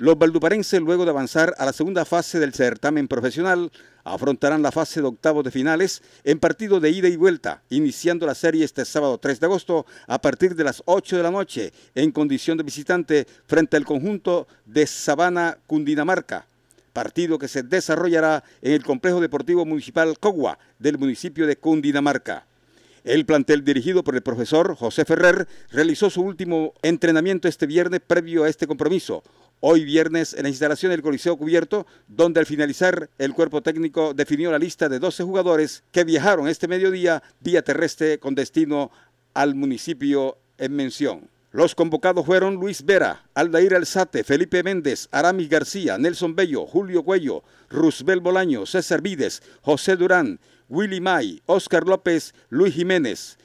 Los valduparenses, luego de avanzar a la segunda fase del certamen profesional, afrontarán la fase de octavos de finales en partido de ida y vuelta, iniciando la serie este sábado 3 de agosto a partir de las 8 de la noche en condición de visitante frente al conjunto de Sabana Cundinamarca, partido que se desarrollará en el Complejo Deportivo Municipal Cogua del municipio de Cundinamarca. El plantel dirigido por el profesor José Ferrer realizó su último entrenamiento este viernes previo a este compromiso, hoy viernes en la instalación del Coliseo Cubierto, donde al finalizar el cuerpo técnico definió la lista de 12 jugadores que viajaron este mediodía vía terrestre con destino al municipio en mención. Los convocados fueron Luis Vera, Aldair Alzate, Felipe Méndez, Aramis García, Nelson Bello, Julio Cuello, Rusbel Bolaño, César Vides, José Durán, Willy May, Oscar López, Luis Jiménez.